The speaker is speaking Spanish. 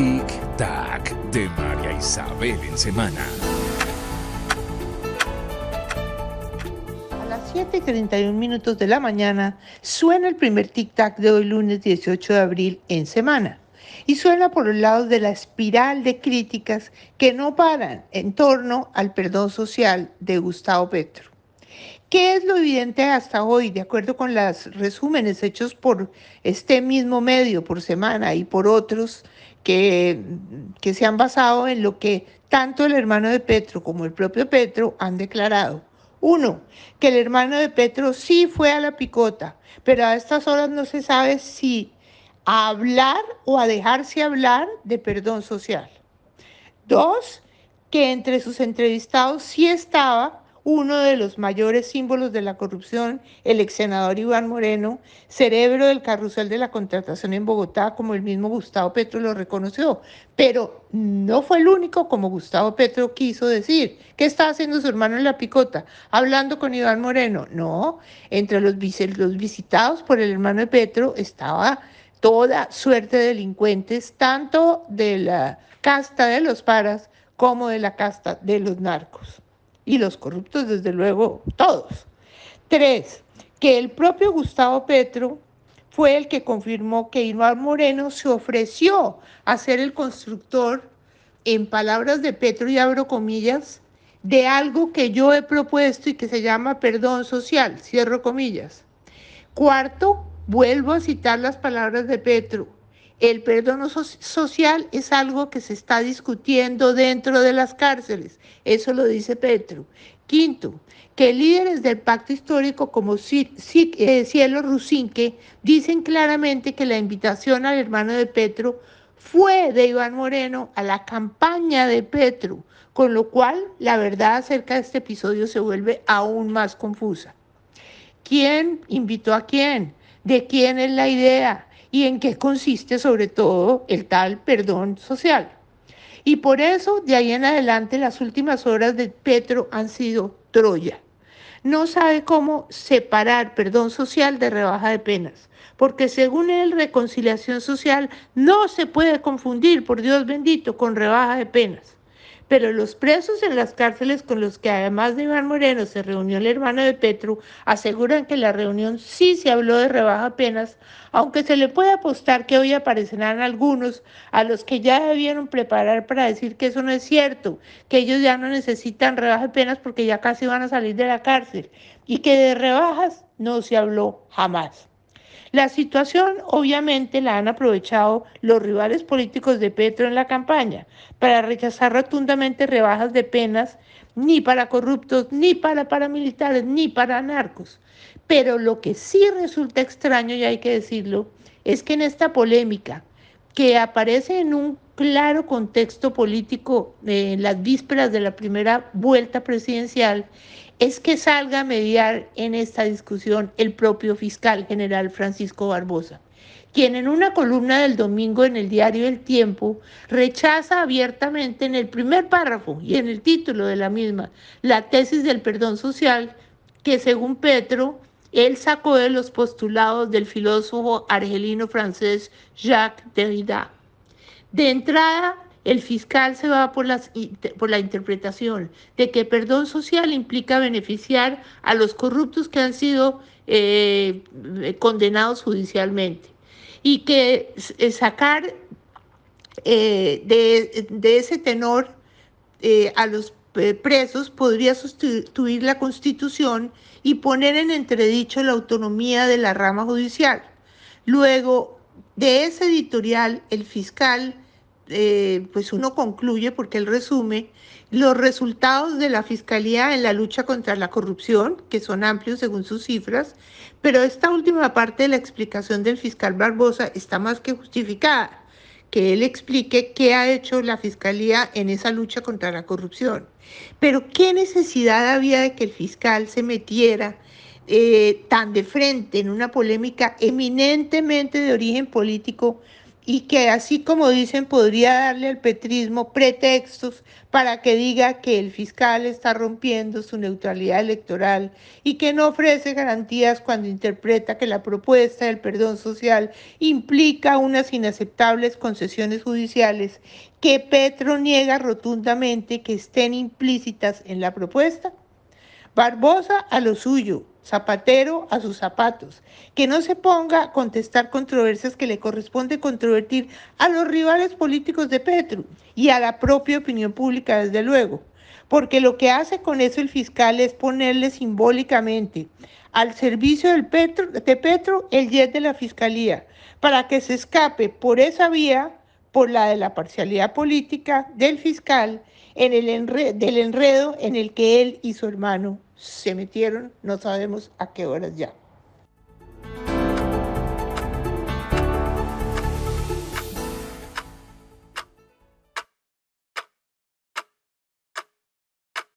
Tic Tac de María Isabel en semana. A las 7.31 y minutos de la mañana suena el primer Tic Tac de hoy lunes 18 de abril en semana. Y suena por los lados de la espiral de críticas que no paran en torno al perdón social de Gustavo Petro. ¿Qué es lo evidente hasta hoy, de acuerdo con los resúmenes hechos por este mismo medio, por semana y por otros, que, se han basado en lo que tanto el hermano de Petro como el propio Petro han declarado? Uno, que el hermano de Petro sí fue a la picota, pero a estas horas no se sabe si a hablar o a dejarse hablar de perdón social. Dos, que entre sus entrevistados sí estaba uno de los mayores símbolos de la corrupción, el ex senador Iván Moreno, cerebro del carrusel de la contratación en Bogotá, como el mismo Gustavo Petro lo reconoció. Pero no fue el único, como Gustavo Petro quiso decir. ¿Qué está haciendo su hermano en la picota? Hablando con Iván Moreno. No, entre los, los visitados por el hermano de Petro estaba toda suerte de delincuentes, tanto de la casta de los paras como de la casta de los narcos y los corruptos desde luego todos. Tres, que el propio Gustavo Petro fue el que confirmó que Inuar Moreno se ofreció a ser el constructor, en palabras de Petro y abro comillas, de algo que yo he propuesto y que se llama perdón social, cierro comillas. Cuarto, vuelvo a citar las palabras de Petro el perdón social es algo que se está discutiendo dentro de las cárceles, eso lo dice Petro. Quinto, que líderes del pacto histórico como eh, Cielo Rusinque dicen claramente que la invitación al hermano de Petro fue de Iván Moreno a la campaña de Petro, con lo cual la verdad acerca de este episodio se vuelve aún más confusa. ¿Quién invitó a quién? ¿De quién es la idea? y en qué consiste sobre todo el tal perdón social. Y por eso, de ahí en adelante, las últimas horas de Petro han sido Troya. No sabe cómo separar perdón social de rebaja de penas, porque según él, reconciliación social no se puede confundir, por Dios bendito, con rebaja de penas pero los presos en las cárceles con los que además de Iván Moreno se reunió el hermano de Petro aseguran que la reunión sí se habló de rebaja penas, aunque se le puede apostar que hoy aparecerán algunos a los que ya debieron preparar para decir que eso no es cierto, que ellos ya no necesitan rebaja penas porque ya casi van a salir de la cárcel y que de rebajas no se habló jamás. La situación obviamente la han aprovechado los rivales políticos de Petro en la campaña para rechazar rotundamente rebajas de penas ni para corruptos, ni para paramilitares, ni para narcos. Pero lo que sí resulta extraño, y hay que decirlo, es que en esta polémica, que aparece en un claro contexto político eh, en las vísperas de la primera vuelta presidencial, es que salga a mediar en esta discusión el propio fiscal general Francisco Barbosa, quien en una columna del domingo en el diario El Tiempo rechaza abiertamente en el primer párrafo y en el título de la misma la tesis del perdón social que según Petro él sacó de los postulados del filósofo argelino francés Jacques Derrida. De entrada, el fiscal se va por, las, la interpretación de que perdón social implica beneficiar a los corruptos que han sido eh, eh, condenados judicialmente y que eh, sacar de, ese tenor a los presos podría sustituir la constitución y poner en entredicho la autonomía de la rama judicial. Luego, de ese editorial, el fiscal eh, pues uno concluye, porque él resume, los resultados de la Fiscalía en la lucha contra la corrupción, que son amplios según sus cifras, pero esta última parte de la explicación del fiscal Barbosa está más que justificada, que él explique qué ha hecho la Fiscalía en esa lucha contra la corrupción. Pero qué necesidad había de que el fiscal se metiera eh, tan de frente en una polémica eminentemente de origen político y que así como dicen podría darle al petrismo pretextos para que diga que el fiscal está rompiendo su neutralidad electoral y que no ofrece garantías cuando interpreta que la propuesta del perdón social implica unas inaceptables concesiones judiciales que Petro niega rotundamente que estén implícitas en la propuesta? Barbosa a lo suyo, zapatero a sus zapatos, que no se ponga a contestar controversias que le corresponde controvertir a los rivales políticos de Petro y a la propia opinión pública, desde luego, porque lo que hace con eso el fiscal es ponerle simbólicamente al servicio del Petro, de Petro el jet de la fiscalía, para que se escape por esa vía por la de la parcialidad política del fiscal en el del enredo en el que él y su hermano se metieron, no sabemos a qué horas ya.